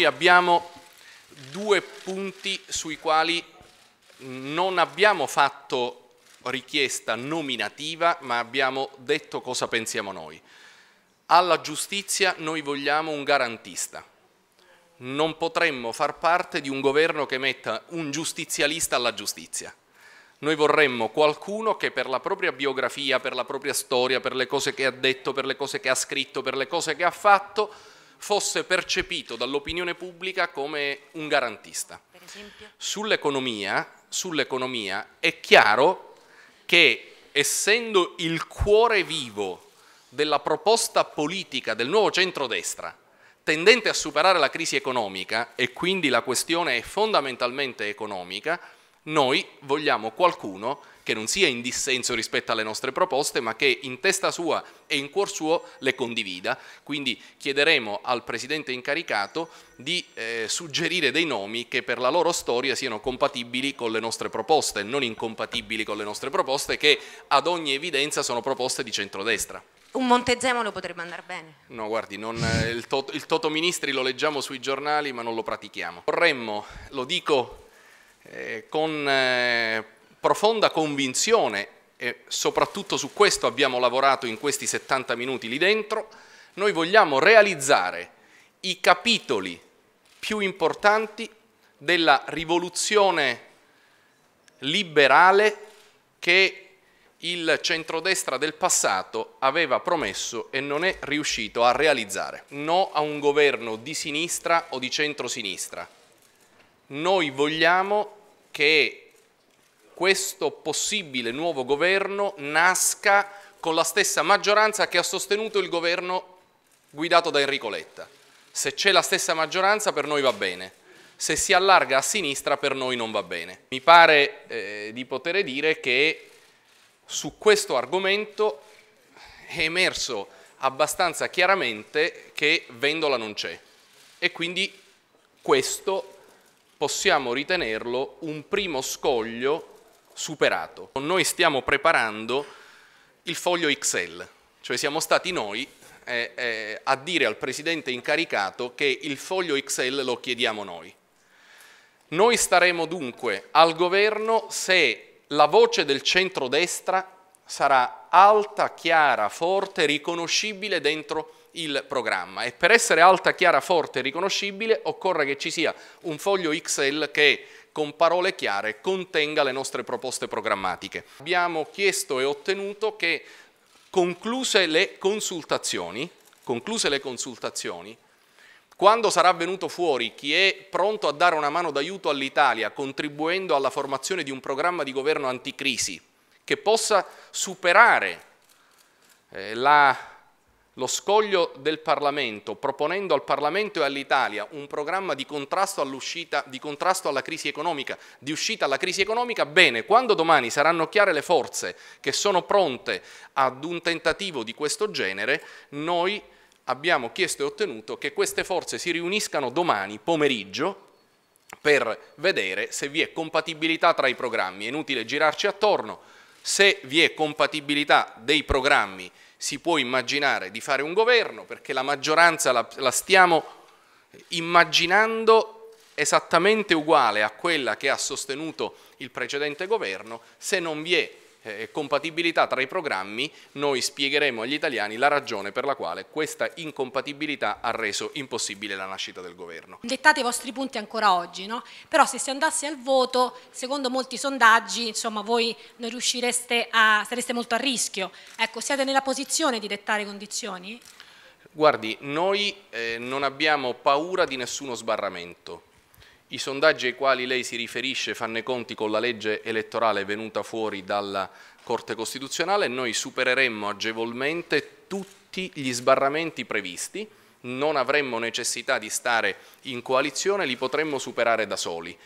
noi abbiamo due punti sui quali non abbiamo fatto richiesta nominativa, ma abbiamo detto cosa pensiamo noi. Alla giustizia noi vogliamo un garantista. Non potremmo far parte di un governo che metta un giustizialista alla giustizia. Noi vorremmo qualcuno che per la propria biografia, per la propria storia, per le cose che ha detto, per le cose che ha scritto, per le cose che ha fatto, fosse percepito dall'opinione pubblica come un garantista. Sull'economia sull è chiaro che essendo il cuore vivo della proposta politica del nuovo centrodestra, tendente a superare la crisi economica e quindi la questione è fondamentalmente economica, noi vogliamo qualcuno che non sia in dissenso rispetto alle nostre proposte, ma che in testa sua e in cuor suo le condivida. Quindi chiederemo al Presidente incaricato di eh, suggerire dei nomi che per la loro storia siano compatibili con le nostre proposte, non incompatibili con le nostre proposte, che ad ogni evidenza sono proposte di centrodestra. Un Montezemolo potrebbe andare bene. No, guardi, non, eh, il, to- il Toto Ministri lo leggiamo sui giornali, ma non lo pratichiamo. Vorremmo, lo dico eh, con eh, profonda convinzione e soprattutto su questo abbiamo lavorato in questi 70 minuti lì dentro, noi vogliamo realizzare i capitoli più importanti della rivoluzione liberale che il centrodestra del passato aveva promesso e non è riuscito a realizzare. No a un governo di sinistra o di centrosinistra, noi vogliamo che questo possibile nuovo governo nasca con la stessa maggioranza che ha sostenuto il governo guidato da Enrico Letta. Se c'è la stessa maggioranza per noi va bene, se si allarga a sinistra per noi non va bene. Mi pare eh, di poter dire che su questo argomento è emerso abbastanza chiaramente che Vendola non c'è e quindi questo possiamo ritenerlo un primo scoglio superato. Noi stiamo preparando il foglio XL, cioè siamo stati noi eh, eh, a dire al Presidente incaricato che il foglio XL lo chiediamo noi. Noi staremo dunque al governo se la voce del centrodestra sarà alta, chiara, forte, riconoscibile dentro il il programma e per essere alta, chiara, forte e riconoscibile occorre che ci sia un foglio Excel che con parole chiare contenga le nostre proposte programmatiche. Abbiamo chiesto e ottenuto che concluse le consultazioni, concluse le consultazioni quando sarà venuto fuori chi è pronto a dare una mano d'aiuto all'Italia contribuendo alla formazione di un programma di governo anticrisi che possa superare eh, la lo scoglio del Parlamento, proponendo al Parlamento e all'Italia un programma di contrasto, di contrasto alla crisi economica, di uscita alla crisi economica, bene, quando domani saranno chiare le forze che sono pronte ad un tentativo di questo genere, noi abbiamo chiesto e ottenuto che queste forze si riuniscano domani pomeriggio per vedere se vi è compatibilità tra i programmi. È inutile girarci attorno, se vi è compatibilità dei programmi si può immaginare di fare un governo, perché la maggioranza la, la stiamo immaginando esattamente uguale a quella che ha sostenuto il precedente governo, se non vi è eh, compatibilità tra i programmi, noi spiegheremo agli italiani la ragione per la quale questa incompatibilità ha reso impossibile la nascita del governo. Dettate i vostri punti ancora oggi, no? però se si andasse al voto, secondo molti sondaggi, insomma, voi non riuscireste a, sareste molto a rischio. Ecco, siete nella posizione di dettare condizioni? Guardi, noi eh, non abbiamo paura di nessuno sbarramento i sondaggi ai quali lei si riferisce fanno i conti con la legge elettorale venuta fuori dalla Corte Costituzionale, noi supereremmo agevolmente tutti gli sbarramenti previsti, non avremmo necessità di stare in coalizione, li potremmo superare da soli.